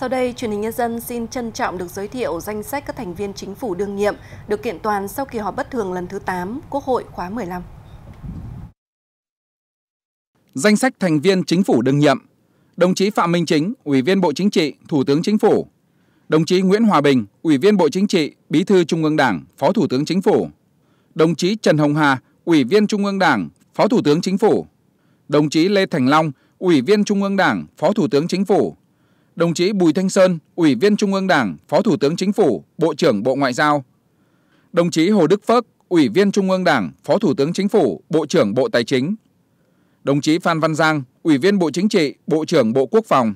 Sau đây, truyền hình nhân dân xin trân trọng được giới thiệu danh sách các thành viên chính phủ đương nhiệm được kiện toàn sau kỳ họp bất thường lần thứ 8, Quốc hội khóa 15. Danh sách thành viên chính phủ đương nhiệm Đồng chí Phạm Minh Chính, Ủy viên Bộ Chính trị, Thủ tướng Chính phủ Đồng chí Nguyễn Hòa Bình, Ủy viên Bộ Chính trị, Bí thư Trung ương Đảng, Phó Thủ tướng Chính phủ Đồng chí Trần Hồng Hà, Ủy viên Trung ương Đảng, Phó Thủ tướng Chính phủ Đồng chí Lê Thành Long, Ủy viên Trung ương Đảng, Phó Thủ tướng Chính phủ đồng chí Bùi Thanh Sơn, Ủy viên Trung ương Đảng, Phó Thủ tướng Chính phủ, Bộ trưởng Bộ Ngoại giao, đồng chí Hồ Đức Phước, Ủy viên Trung ương Đảng, Phó Thủ tướng Chính phủ, Bộ trưởng Bộ Tài chính, đồng chí Phan Văn Giang, Ủy viên Bộ Chính trị, Bộ trưởng Bộ Quốc phòng,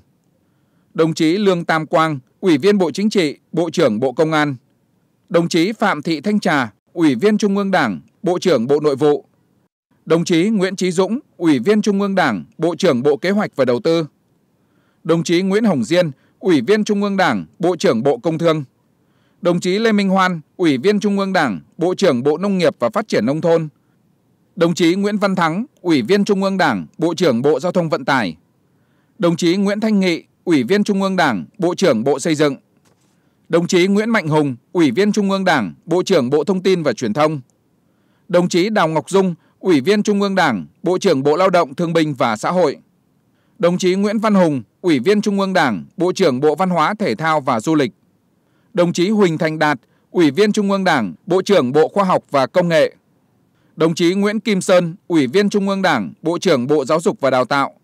đồng chí Lương Tam Quang, Ủy viên Bộ Chính trị, Bộ trưởng Bộ Công an, đồng chí Phạm Thị Thanh Trà, Ủy viên Trung ương Đảng, Bộ trưởng Bộ Nội vụ, đồng chí Nguyễn Chí Dũng, Ủy viên Trung ương Đảng, Bộ trưởng Bộ Kế hoạch và Đầu tư, đồng chí Nguyễn Hồng Diên, Ủy viên Trung ương Đảng, Bộ trưởng Bộ Công Thương, đồng chí Lê Minh Hoan, Ủy viên Trung ương Đảng, Bộ trưởng Bộ Nông nghiệp và Phát triển Nông thôn, đồng chí Nguyễn Văn Thắng, Ủy viên Trung ương Đảng, Bộ trưởng Bộ Giao thông Vận tải, đồng chí Nguyễn Thanh Nghị, Ủy viên Trung ương Đảng, Bộ trưởng Bộ Xây dựng, đồng chí Nguyễn Mạnh Hùng, Ủy viên Trung ương Đảng, Bộ trưởng Bộ Thông tin và Truyền thông, đồng chí Đào Ngọc Dung, Ủy viên Trung ương Đảng, Bộ trưởng Bộ Lao động Thương binh và Xã hội đồng chí Nguyễn Văn Hùng, Ủy viên Trung ương Đảng, Bộ trưởng Bộ Văn hóa, Thể thao và Du lịch, đồng chí Huỳnh Thành Đạt, Ủy viên Trung ương Đảng, Bộ trưởng Bộ Khoa học và Công nghệ, đồng chí Nguyễn Kim Sơn, Ủy viên Trung ương Đảng, Bộ trưởng Bộ Giáo dục và Đào tạo,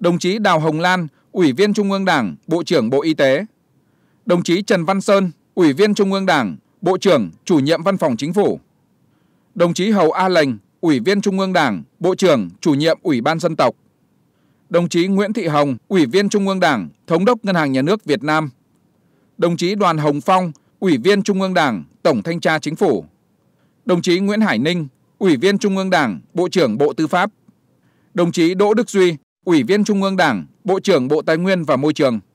đồng chí Đào Hồng Lan, Ủy viên Trung ương Đảng, Bộ trưởng Bộ Y tế, đồng chí Trần Văn Sơn, Ủy viên Trung ương Đảng, Bộ trưởng, Chủ nhiệm Văn phòng Chính phủ, đồng chí Hầu A Lành, Ủy viên Trung ương Đảng, Bộ trưởng, Chủ nhiệm Ủy ban Dân tộc, đồng chí Nguyễn Thị Hồng, Ủy viên Trung ương Đảng, Thống đốc Ngân hàng Nhà nước Việt Nam, đồng chí Đoàn Hồng Phong, Ủy viên Trung ương Đảng, Tổng Thanh tra Chính phủ, đồng chí Nguyễn Hải Ninh, Ủy viên Trung ương Đảng, Bộ trưởng Bộ Tư pháp, đồng chí Đỗ Đức Duy, Ủy viên Trung ương Đảng, Bộ trưởng Bộ Tài nguyên và Môi trường.